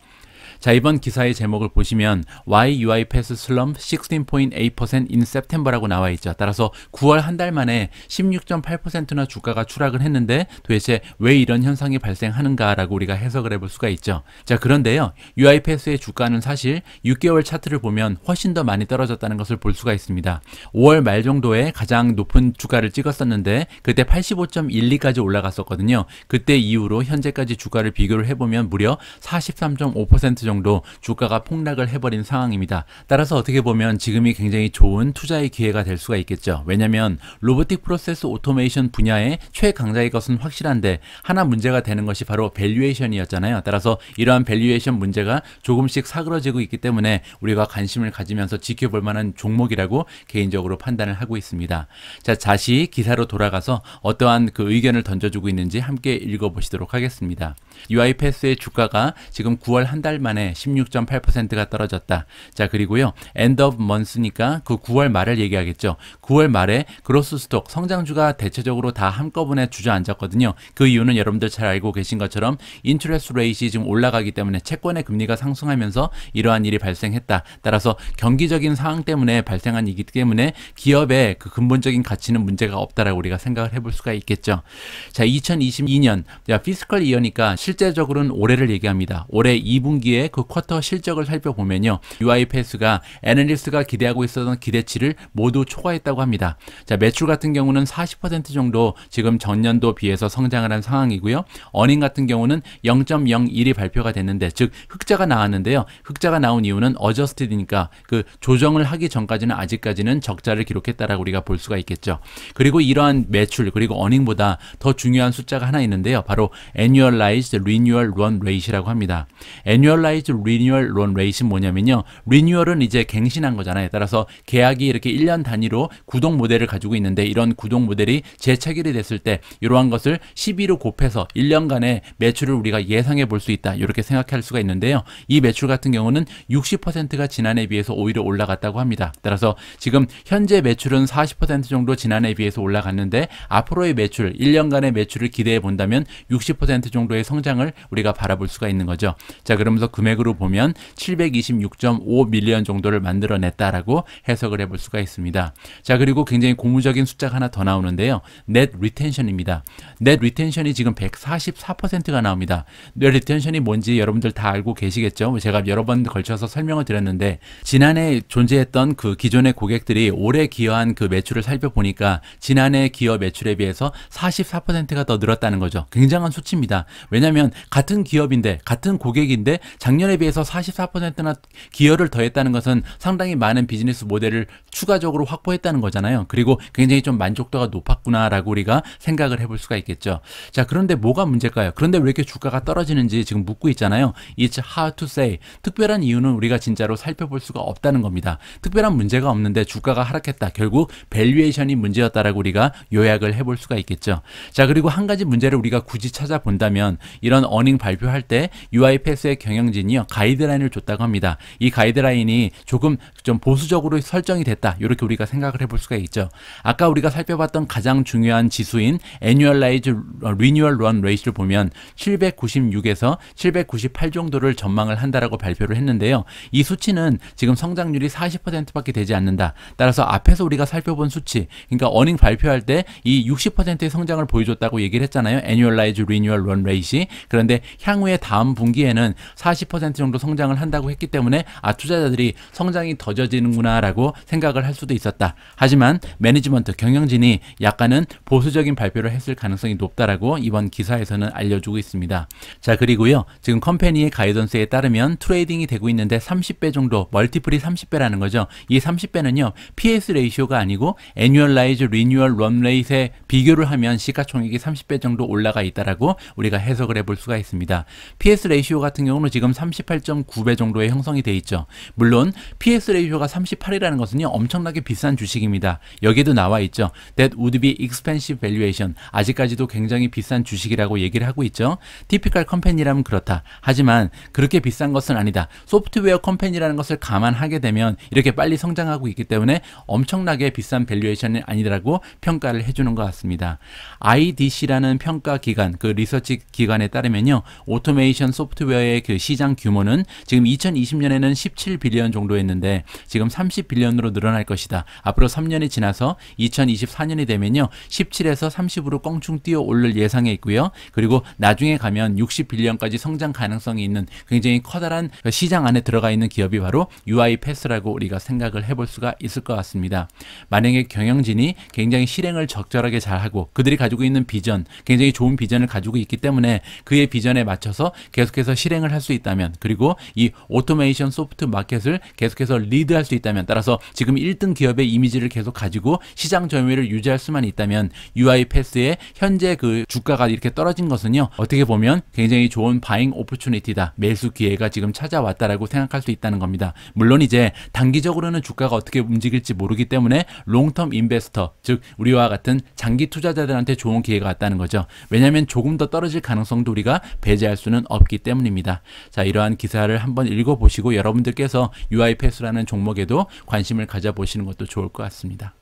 자 이번 기사의 제목을 보시면 Why UI Pass Slump 16.8% in September라고 나와 있죠. 따라서 9월 한 달 만에 16.8%나 주가가 추락을 했는데 도대체 왜 이런 현상이 발생하는가라고 우리가 해석을 해볼 수가 있죠. 자 그런데요. UI 패스의 주가는 사실 6개월 차트를 보면 훨씬 더 많이 떨어졌다는 것을 볼 수가 있습니다. 5월 말 정도에 가장 높은 주가를 찍었었는데 그때 85.12까지 올라갔었거든요. 그때 이후로 현재까지 주가를 비교를 해보면 무려 43.5% 정도 정도 주가가 폭락을 해버린 상황입니다. 따라서 어떻게 보면 지금이 굉장히 좋은 투자의 기회가 될 수가 있겠죠. 왜냐면 하 로보틱 프로세스 오토메이션 분야의 최강자의 것은 확실한데 하나 문제가 되는 것이 바로 밸류에이션이었잖아요. 따라서 이러한 밸류에이션 문제가 조금씩 사그러지고 있기 때문에 우리가 관심을 가지면서 지켜볼 만한 종목이라고 개인적으로 판단을 하고 있습니다. 자, 다시 기사로 돌아가서 어떠한 그 의견을 던져주고 있는지 함께 읽어보시도록 하겠습니다. UIPS의 주가가 지금 9월 한 달 만에 때에 16.8%가 떨어졌다. 자 그리고요. end of month니까 그 9월 말을 얘기하겠죠. 9월 말에 그로스 스톡 성장주가 대체적으로 다 한꺼번에 주저앉았거든요. 그 이유는 여러분들 잘 알고 계신 것처럼 인트레스 레이시 지금 올라가기 때문에 채권의 금리가 상승하면서 이러한 일이 발생했다. 따라서 경기적인 상황 때문에 발생한 이기 때문에 기업의 그 근본적인 가치는 문제가 없다라고 우리가 생각을 해볼 수가 있겠죠. 자, 2022년 자, 피스컬 이어니까 실제적으로는 올해를 얘기합니다. 올해 2분기에 그 쿼터 실적을 살펴보면요. UIPS가 애널리스트가 기대하고 있었던 기대치를 모두 초과했다고 합니다. 자, 매출 같은 경우는 40% 정도 지금 전년도 비해서 성장을 한 상황이고요. 어닝 같은 경우는 0.01이 발표가 됐는데 즉 흑자가 나왔는데요. 흑자가 나온 이유는 어저스티드니까 그 조정을 하기 전까지는 아직까지는 적자를 기록했다라고 우리가 볼 수가 있겠죠. 그리고 이러한 매출 그리고 어닝보다 더 중요한 숫자가 하나 있는데요. 바로 annualized renewal run rate이라고 합니다. annualized 엔이즈 리뉴얼 론 레이시 뭐냐면요. 리뉴얼은 이제 갱신한 거잖아요. 따라서 계약이 이렇게 1년 단위로 구독 모델을 가지고 있는데 이런 구독 모델이 재체결이 됐을 때 이러한 것을 12로 곱해서 1년간의 매출을 우리가 예상해 볼 수 있다. 이렇게 생각할 수가 있는데요. 이 매출 같은 경우는 60%가 지난해에 비해서 오히려 올라갔다고 합니다. 따라서 지금 현재 매출은 40% 정도 지난해에 비해서 올라갔는데 앞으로의 매출, 1년간의 매출을 기대해 본다면 60% 정도의 성장을 우리가 바라볼 수가 있는 거죠. 자, 그러면서 금 금액으로 보면 726.5 밀리언 정도를 만들어냈다라고 해석을 해볼 수가 있습니다. 자 그리고 굉장히 고무적인 숫자가 하나 더 나오는데요. 넷 리텐션입니다. 넷 리텐션이 지금 144%가 나옵니다. 넷 리텐션이 뭔지 여러분들 다 알고 계시겠죠? 제가 여러 번 걸쳐서 설명을 드렸는데 지난해 존재했던 그 기존의 고객들이 올해 기여한 그 매출을 살펴보니까 지난해 기여 매출에 비해서 44%가 더 늘었다는 거죠. 굉장한 수치입니다. 왜냐하면 같은 기업인데 같은 고객인데 장 작년에 비해서 44%나 기여를 더했다는 것은 상당히 많은 비즈니스 모델을 추가적으로 확보했다는 거잖아요. 그리고 굉장히 좀 만족도가 높았구나라고 우리가 생각을 해볼 수가 있겠죠. 자, 그런데 뭐가 문제일까요? 그런데 왜 이렇게 주가가 떨어지는지 지금 묻고 있잖아요. It's hard to say. 특별한 이유는 우리가 진짜로 살펴볼 수가 없다는 겁니다. 특별한 문제가 없는데 주가가 하락했다. 결국 밸류에이션이 문제였다라고 우리가 요약을 해볼 수가 있겠죠. 자, 그리고 한 가지 문제를 우리가 굳이 찾아본다면 이런 어닝 발표할 때 UIPS의 경영진 대신이요 가이드라인을 줬다고 합니다. 이 가이드라인이 조금 좀 보수적으로 설정이 됐다 이렇게 우리가 생각을 해볼 수가 있죠. 아까 우리가 살펴봤던 가장 중요한 지수인 annualized renewal run rate를 보면 796에서 798 정도를 전망을 한다라고 발표를 했는데요. 이 수치는 지금 성장률이 40%밖에 되지 않는다. 따라서 앞에서 우리가 살펴본 수치, 그러니까 어닝 발표할 때 이 60%의 성장을 보여줬다고 얘기를 했잖아요. annualized renewal run rate이. 그런데 향후에 다음 분기에는 40 10% 정도 성장을 한다고 했기 때문에 아 투자자들이 성장이 더뎌지는구나라고 생각을 할 수도 있었다. 하지만 매니지먼트 경영진이 약간은 보수적인 발표를 했을 가능성이 높다라고 이번 기사에서는 알려주고 있습니다. 자 그리고요 지금 컴퍼니의 가이던스에 따르면 트레이딩이 되고 있는데 30배 정도 멀티플이 30배라는 거죠. 이 30배는요 PS 레이시오가 아니고 애뉴얼라이즈 리뉴얼 런레이트에 비교를 하면 시가총액이 30배 정도 올라가 있다라고 우리가 해석을 해볼 수가 있습니다. PS 레이시오 같은 경우는 지금 3 38.9배 정도의 형성이 돼 있죠. 물론 PS 레이쇼가 38이라는 것은 엄청나게 비싼 주식입니다. 여기에도 나와 있죠. That would be expensive valuation. 아직까지도 굉장히 비싼 주식이라고 얘기를 하고 있죠. 티피컬 컴퍼니라면 그렇다. 하지만 그렇게 비싼 것은 아니다. 소프트웨어 컴퍼니라는 것을 감안하게 되면 이렇게 빨리 성장하고 있기 때문에 엄청나게 비싼 밸류에이션이 아니라고 평가를 해주는 것 같습니다. IDC라는 평가 기관, 그 리서치 기관에 따르면요. 오토메이션 소프트웨어의 그 시장 시장 규모는 지금 2020년에는 17빌리언 정도였는데 지금 30빌리언으로 늘어날 것이다. 앞으로 3년이 지나서 2024년이 되면요. 17에서 30으로 껑충 뛰어 올릴 예상에 있고요. 그리고 나중에 가면 60빌리언까지 성장 가능성이 있는 굉장히 커다란 그 시장 안에 들어가 있는 기업이 바로 UiPath라고 우리가 생각을 해볼 수가 있을 것 같습니다. 만약에 경영진이 굉장히 실행을 적절하게 잘하고 그들이 가지고 있는 비전, 굉장히 좋은 비전을 가지고 있기 때문에 그의 비전에 맞춰서 계속해서 실행을 할 수 있다면 있다면 그리고 이 오토메이션 소프트 마켓을 계속해서 리드할 수 있다면 따라서 지금 1등 기업의 이미지를 계속 가지고 시장 점유율을 유지할 수만 있다면 UI 패스의 현재 그 주가가 이렇게 떨어진 것은요 어떻게 보면 굉장히 좋은 바잉 오퍼튜니티다 매수 기회가 지금 찾아왔다라고 생각할 수 있다는 겁니다 물론 이제 단기적으로는 주가가 어떻게 움직일지 모르기 때문에 롱텀 인베스터 즉 우리와 같은 장기 투자자들한테 좋은 기회가 왔다는 거죠 왜냐하면 조금 더 떨어질 가능성도 우리가 배제할 수는 없기 때문입니다 자 이러한 기사를 한번 읽어보시고 여러분들께서 UI패스라는 종목에도 관심을 가져보시는 것도 좋을 것 같습니다.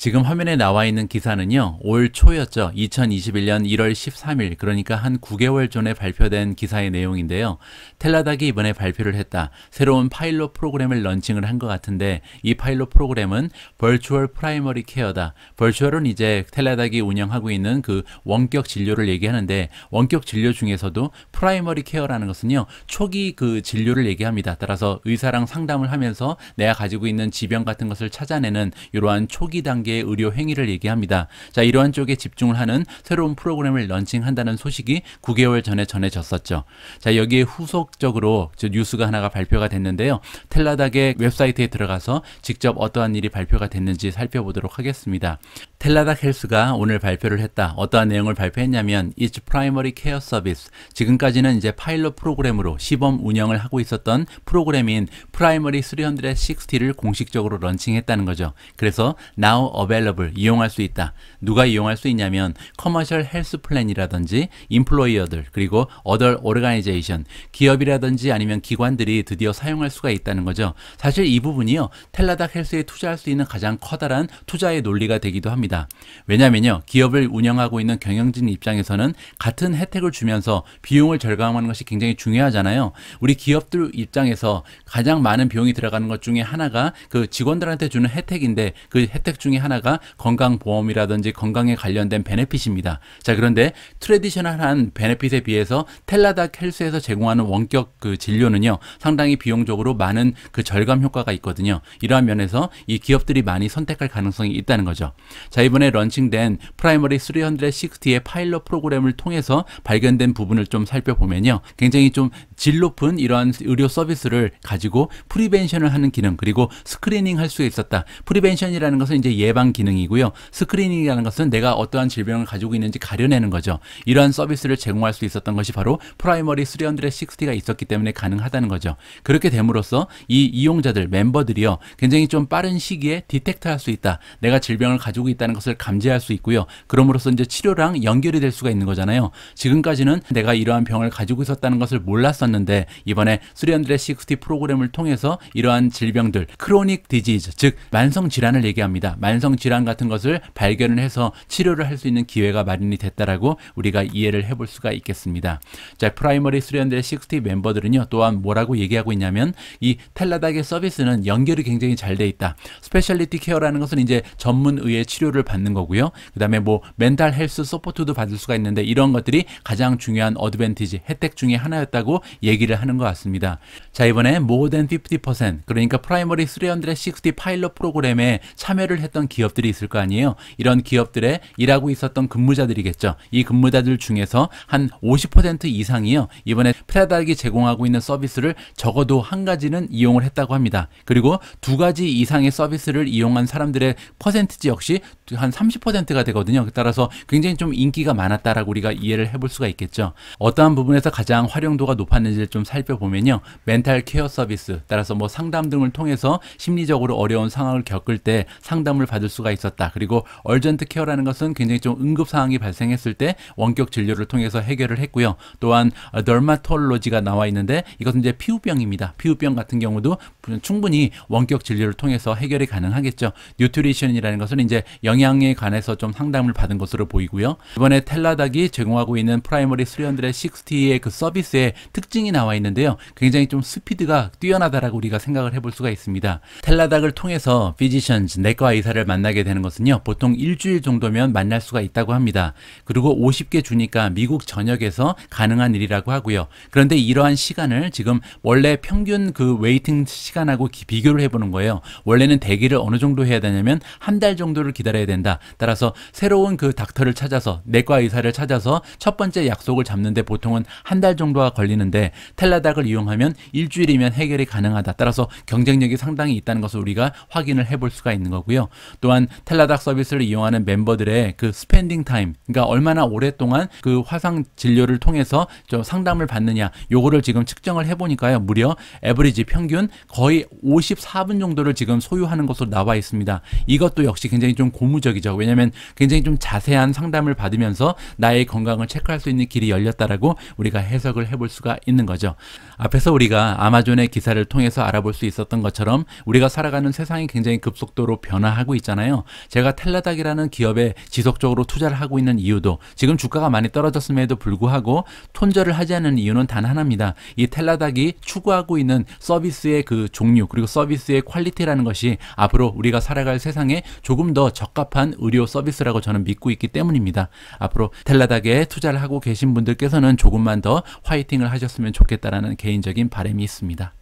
지금 화면에 나와 있는 기사는요. 올 초였죠. 2021년 1월 13일 그러니까 한 9개월 전에 발표된 기사의 내용인데요. 텔라닥이 이번에 발표를 했다. 새로운 파일럿 프로그램을 런칭을 한 것 같은데 이 파일럿 프로그램은 벌추얼 프라이머리 케어다. 벌추얼은 이제 텔라닥이 운영하고 있는 그 원격 진료를 얘기하는데 원격 진료 중에서도 프라이머리 케어라는 것은요. 초기 그 진료를 얘기합니다. 따라서 의사랑 상담을 하면서 내가 가지고 있는 지병 같은 것을 찾아내는 이러한 초기 단계 단계의 의료 행위를 얘기합니다. 자, 이러한 쪽에 집중을 하는 새로운 프로그램을 런칭한다는 소식이 9개월 전에 전해졌었죠. 자, 여기에 후속적으로 뉴스가 하나가 발표가 됐는데요. 텔라닥의 웹사이트에 들어가서 직접 어떠한 일이 발표가 됐는지 살펴보도록 하겠습니다. 텔라다 헬스가 오늘 발표를 했다. 어떠한 내용을 발표했냐면 It's Primary Care Service 지금까지는 이제 파일럿 프로그램으로 시범 운영을 하고 있었던 프로그램인 Primary 360를 공식적으로 런칭했다는 거죠. 그래서 Now Available 이용할 수 있다. 누가 이용할 수 있냐면 커머셜 헬스 플랜이라든지 인플로이어들 그리고 어덜 오르가니제이션 기업이라든지 아니면 기관들이 드디어 사용할 수가 있다는 거죠. 사실 이 부분이요. 텔라다 헬스에 투자할 수 있는 가장 커다란 투자의 논리가 되기도 합니다. 합니다. 왜냐면요. 기업을 운영하고 있는 경영진 입장에서는 같은 혜택을 주면서 비용을 절감하는 것이 굉장히 중요하잖아요. 우리 기업들 입장에서 가장 많은 비용이 들어가는 것 중에 하나가 그 직원들한테 주는 혜택인데 그 혜택 중에 하나가 건강보험이라든지 건강에 관련된 베네핏입니다. 자, 그런데 트레디셔널한 베네핏에 비해서 텔라다 헬스에서 제공하는 원격 그 진료는요. 상당히 비용적으로 많은 그 절감 효과가 있거든요. 이러한 면에서 이 기업들이 많이 선택할 가능성이 있다는 거죠. 자, 자 이번에 런칭된 프라이머리 360의 파일럿 프로그램을 통해서 발견된 부분을 좀 살펴보면요 굉장히 좀 질 높은 이러한 의료 서비스를 가지고 프리벤션을 하는 기능 그리고 스크리닝 할 수 있었다 프리벤션이라는 것은 이제 예방 기능이고요 스크리닝이라는 것은 내가 어떠한 질병을 가지고 있는지 가려내는 거죠 이러한 서비스를 제공할 수 있었던 것이 바로 프라이머리 360가 있었기 때문에 가능하다는 거죠 그렇게 됨으로써 이 이용자들 멤버들이요 굉장히 좀 빠른 시기에 디텍트할 수 있다 내가 질병을 가지고 있다는 있다는 것을 감지할 수 있고요. 그럼으로써 이제 치료랑 연결이 될 수가 있는 거잖아요. 지금까지는 내가 이러한 병을 가지고 있었다는 것을 몰랐었는데 이번에 수련들의 60 프로그램을 통해서 이러한 질병들, 크로닉 디지즈, 즉 만성 질환을 얘기합니다. 만성 질환 같은 것을 발견을 해서 치료를 할 수 있는 기회가 마련이 됐다라고 우리가 이해를 해볼 수가 있겠습니다. 자, 프라이머리 수련들의 60 멤버들은요. 또한 뭐라고 얘기하고 있냐면 이 텔라닥의 서비스는 연결이 굉장히 잘 돼 있다. 스페셜리티 케어라는 것은 이제 전문 의의 치료를 치료를 받는 거고요. 그 다음에 뭐 멘탈 헬스 서포트도 받을 수가 있는데 이런 것들이 가장 중요한 어드밴티지 혜택 중에 하나였다고 얘기를 하는 것 같습니다. 자 이번에 모든 50% 그러니까 프라이머리 360 파일럿 프로그램에 참여를 했던 기업들이 있을 거 아니에요. 이런 기업들의 일하고 있었던 근무자들이겠죠. 이 근무자들 중에서 한 50% 이상이요. 이번에 프라닥이 제공하고 있는 서비스를 적어도 한 가지는 이용을 했다고 합니다. 그리고 두 가지 이상의 서비스를 이용한 사람들의 퍼센티지 역시 한 30%가 되거든요. 따라서 굉장히 좀 인기가 많았다라고 우리가 이해를 해볼 수가 있겠죠. 어떠한 부분에서 가장 활용도가 높았는지를 좀 살펴보면요. 멘탈 케어 서비스, 따라서 뭐 상담 등을 통해서 심리적으로 어려운 상황을 겪을 때 상담을 받을 수가 있었다. 그리고 얼전트 케어라는 것은 굉장히 좀 응급 상황이 발생했을 때 원격 진료를 통해서 해결을 했고요. 또한 덜마톨로지가 어, 나와 있는데 이것은 이제 피부병입니다. 피부병 같은 경우도 충분히 원격 진료를 통해서 해결이 가능하겠죠. 뉴트리션이라는 것은 이제 영양에 관해서 좀 상담을 받은 것으로 보이고요. 이번에 텔라닥이 제공하고 있는 프라이머리 수련들의 60의 그 서비스의 특징이 나와 있는데요. 굉장히 좀 스피드가 뛰어나다라고 우리가 생각을 해볼 수가 있습니다. 텔라닥을 통해서 피지션즈, 내과 의사를 만나게 되는 것은요. 보통 일주일 정도면 만날 수가 있다고 합니다. 그리고 50개 주니까 미국 전역에서 가능한 일이라고 하고요. 그런데 이러한 시간을 지금 원래 평균 그 웨이팅 시간 시간하고 비교를 해보는 거예요. 원래는 대기를 어느 정도 해야 되냐면 한 달 정도를 기다려야 된다. 따라서 새로운 그 닥터를 찾아서 내과 의사를 찾아서 첫 번째 약속을 잡는데 보통은 한 달 정도가 걸리는데 텔라닥을 이용하면 일주일이면 해결이 가능하다. 따라서 경쟁력이 상당히 있다는 것을 우리가 확인을 해볼 수가 있는 거고요. 또한 텔라닥 서비스를 이용하는 멤버들의 그 스펜딩 타임, 그러니까 얼마나 오랫동안 그 화상 진료를 통해서 저 상담을 받느냐, 요거를 지금 측정을 해보니까요. 무려 에브리지 평균 거의 54분 정도를 지금 소유하는 것으로 나와 있습니다. 이것도 역시 굉장히 좀 고무적이죠. 왜냐하면 굉장히 좀 자세한 상담을 받으면서 나의 건강을 체크할 수 있는 길이 열렸다라고 우리가 해석을 해볼 수가 있는 거죠. 앞에서 우리가 아마존의 기사를 통해서 알아볼 수 있었던 것처럼 우리가 살아가는 세상이 굉장히 급속도로 변화하고 있잖아요. 제가 텔라닥이라는 기업에 지속적으로 투자를 하고 있는 이유도 지금 주가가 많이 떨어졌음에도 불구하고 손절을 하지 않는 이유는 단 하나입니다. 이 텔라닥이 추구하고 있는 서비스의 그 종류 그리고 서비스의 퀄리티라는 것이 앞으로 우리가 살아갈 세상에 조금 더 적합한 의료 서비스라고 저는 믿고 있기 때문입니다. 앞으로 텔라닥에 투자를 하고 계신 분들께서는 조금만 더 화이팅을 하셨으면 좋겠다라는 개인적인 바람이 있습니다.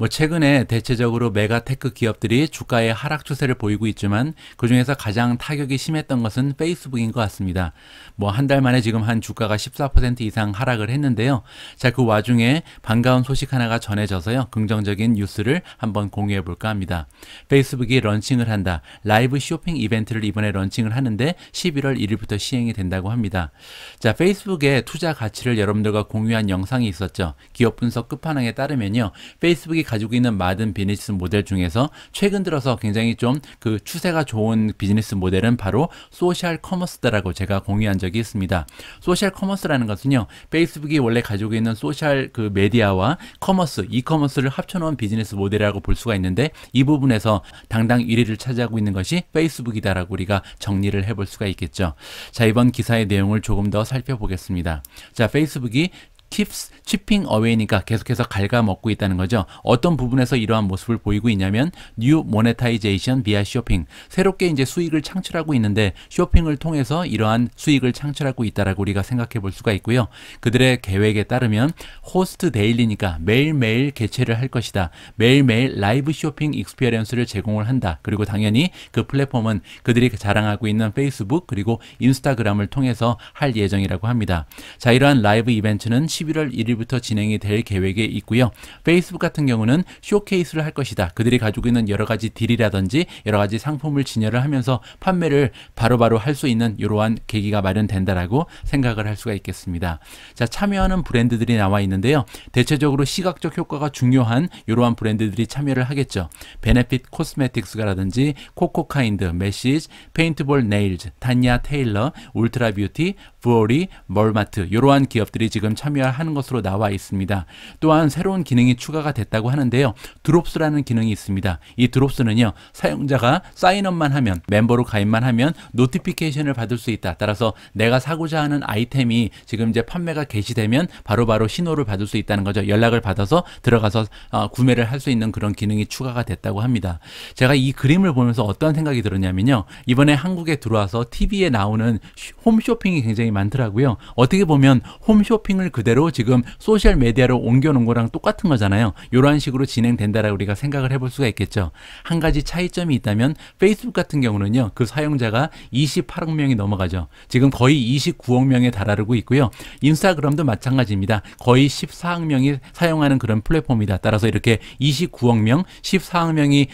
뭐 최근에 대체적으로 메가테크 기업들이 주가의 하락 추세를 보이고 있지만 그중에서 가장 타격이 심했던 것은 페이스북인 것 같습니다. 뭐 한 달 만에 지금 한 주가가 14% 이상 하락을 했는데요. 자, 그 와중에 반가운 소식 하나가 전해져서요. 긍정적인 뉴스를 한번 공유해 볼까 합니다. 페이스북이 런칭을 한다. 라이브 쇼핑 이벤트를 이번에 런칭을 하는데 11월 1일부터 시행이 된다고 합니다. 자, 페이스북의 투자 가치를 여러분들과 공유한 영상이 있었죠. 기업 분석 끝판왕에 따르면요. 페이스북이 가지고 있는 많은 비즈니스 모델 중에서 최근 들어서 굉장히 좀 그 추세가 좋은 비즈니스 모델은 바로 소셜 커머스다라고 제가 공유한 적이 있습니다. 소셜 커머스라는 것은요. 페이스북이 원래 가지고 있는 소셜 그 메디아와 커머스, 이커머스를 합쳐놓은 비즈니스 모델이라고 볼 수가 있는데 이 부분에서 당당 1위를 차지하고 있는 것이 페이스북이다라고 우리가 정리를 해볼 수가 있겠죠. 자, 이번 기사의 내용을 조금 더 살펴보겠습니다. 자, 페이스북이 keeps chipping away니까 계속해서 갉아먹고 있다는 거죠. 어떤 부분에서 이러한 모습을 보이고 있냐면 new monetization via shopping 새롭게 이제 수익을 창출하고 있는데 쇼핑을 통해서 이러한 수익을 창출하고 있다라고 우리가 생각해 볼 수가 있고요. 그들의 계획에 따르면 호스트 데일리니까 매일매일 개최를 할 것이다. 매일매일 라이브 쇼핑 익스피리언스를 제공을 한다. 그리고 당연히 그 플랫폼은 그들이 자랑하고 있는 페이스북 그리고 인스타그램을 통해서 할 예정이라고 합니다. 자 이러한 라이브 이벤트는 11월 1일부터 진행이 될 계획에 있고요. 페이스북 같은 경우는 쇼케이스를 할 것이다. 그들이 가지고 있는 여러 가지 딜이라든지 여러 가지 상품을 진열을 하면서 판매를 바로바로 할 수 있는 이러한 계기가 마련된다라고 생각을 할 수가 있겠습니다. 자, 참여하는 브랜드들이 나와 있는데요. 대체적으로 시각적 효과가 중요한 이러한 브랜드들이 참여를 하겠죠. 베네핏 코스메틱스라든지 코코카인드, 메시지, 페인트볼 네일즈, 타냐 테일러, 울트라 뷰티, 부오리, 멀마트 이러한 기업들이 지금 참여하는 것으로 나와 있습니다. 또한 새로운 기능이 추가가 됐다고 하는데요. 드롭스라는 기능이 있습니다. 이 드롭스는요. 사용자가 사인업만 하면 멤버로 가입만 하면 노티피케이션을 받을 수 있다. 따라서 내가 사고자 하는 아이템이 지금 이제 판매가 개시되면 바로바로 신호를 받을 수 있다는 거죠. 연락을 받아서 들어가서 어, 구매를 할 수 있는 그런 기능이 추가가 됐다고 합니다. 제가 이 그림을 보면서 어떤 생각이 들었냐면요. 이번에 한국에 들어와서 TV에 나오는 홈쇼핑이 굉장히 굉장히 많더라고요. 어떻게 보면 홈쇼핑을 그대로 지금 소셜 메디아로 옮겨놓은 거랑 똑같은 거잖아요. 이런 식으로 진행된다라고 우리가 생각을 해볼 수가 있겠죠. 한 가지 차이점이 있다면 페이스북 같은 경우는요. 그 사용자가 28억 명이 넘어가죠. 지금 거의 29억 명에 달하고 있고요. 인스타그램도 마찬가지입니다. 거의 14억 명이 사용하는 그런 플랫폼이다. 따라서 이렇게 29억 명, 14억 명이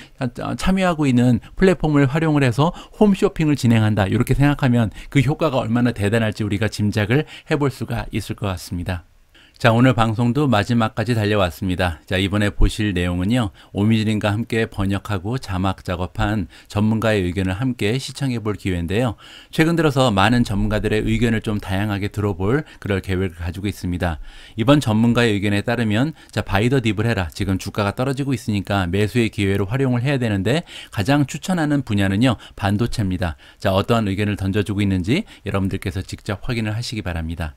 참여하고 있는 플랫폼을 활용을 해서 홈쇼핑을 진행한다. 이렇게 생각하면 그 효과가 얼마나 대단할지 우리가 짐작을 해볼 수가 있을 것 같습니다. 자, 오늘 방송도 마지막까지 달려왔습니다. 자, 이번에 보실 내용은요, 오미진님과 함께 번역하고 자막 작업한 전문가의 의견을 함께 시청해 볼 기회인데요. 최근 들어서 많은 전문가들의 의견을 좀 다양하게 들어볼 그럴 계획을 가지고 있습니다. 이번 전문가의 의견에 따르면, 자, 바이더 딥을 해라. 지금 주가가 떨어지고 있으니까 매수의 기회로 활용을 해야 되는데, 가장 추천하는 분야는요, 반도체입니다. 자, 어떠한 의견을 던져주고 있는지 여러분들께서 직접 확인을 하시기 바랍니다.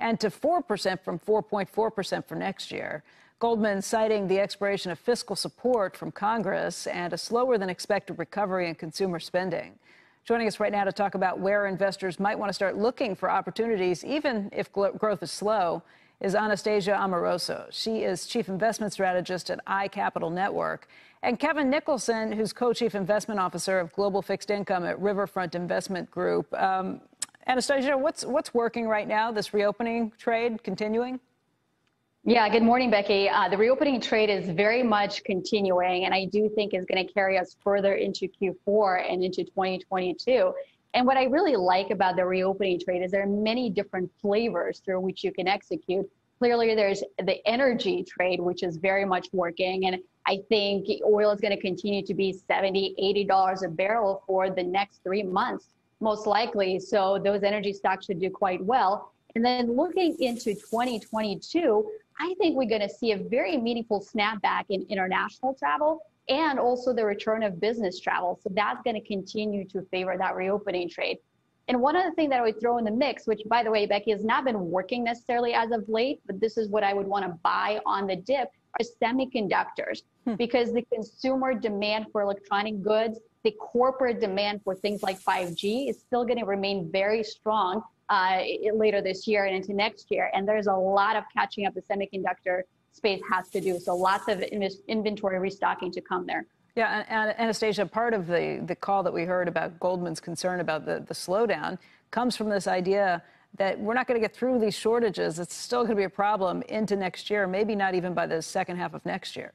and to 4% from 4.4% for next year. Goldman citing the expiration of fiscal support from Congress and a slower than expected recovery in consumer spending. Joining us right now to talk about where investors might want to start looking for opportunities, even if growth is slow, is Anastasia Amoroso. She is Chief Investment Strategist at iCapital Network. And Kevin Nicholson, who's Co Chief Investment Officer of Global Fixed Income at Riverfront Investment Group. Um, Anastasia, what's, what's working right now, this reopening trade continuing? Yeah, good morning, Becky. Uh, the reopening trade is very much continuing, and I do think is going to carry us further into Q4 and into 2022. And what I really like about the reopening trade is there are many different flavors through which you can execute. Clearly, there's the energy trade, which is very much working. And I think oil is going to continue to be $70, $80 a barrel for the next three months most likely. So those energy stocks should do quite well. And then looking into 2022, I think we're going to see a very meaningful snapback in international travel and also the return of business travel. So that's going to continue to favor that reopening trade. And one other thing that I would throw in the mix, which by the way, Becky has not been working necessarily as of late, but this is what I would want to buy on the dip, are semiconductors hmm. because the consumer demand for electronic goods, the corporate demand for things like 5G is still going to remain very strong uh, later this year and into next year. And there's a lot of catching up the semiconductor space has to do. So lots of inventory restocking to come there. Yeah, Anastasia, part of the, the call that we heard about Goldman's concern about the, the slowdown comes from this idea that we're not going to get through these shortages. It's still going to be a problem into next year, maybe not even by the second half of next year.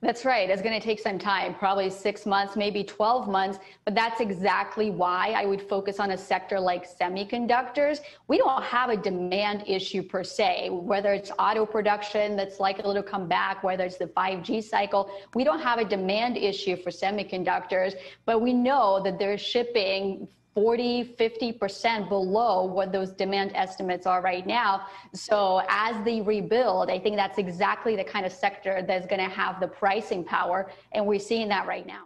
That's right. It's going to take some time, probably six months, maybe 12 months. But that's exactly why I would focus on a sector like semiconductors. We don't have a demand issue per se, whether it's auto production that's likely to come back, whether it's the 5G cycle. We don't have a demand issue for semiconductors, but we know that they're shipping 40, 50% below what those demand estimates are right now. So as they rebuild, I think that's exactly the kind of sector that's going to have the pricing power. And we're seeing that right now.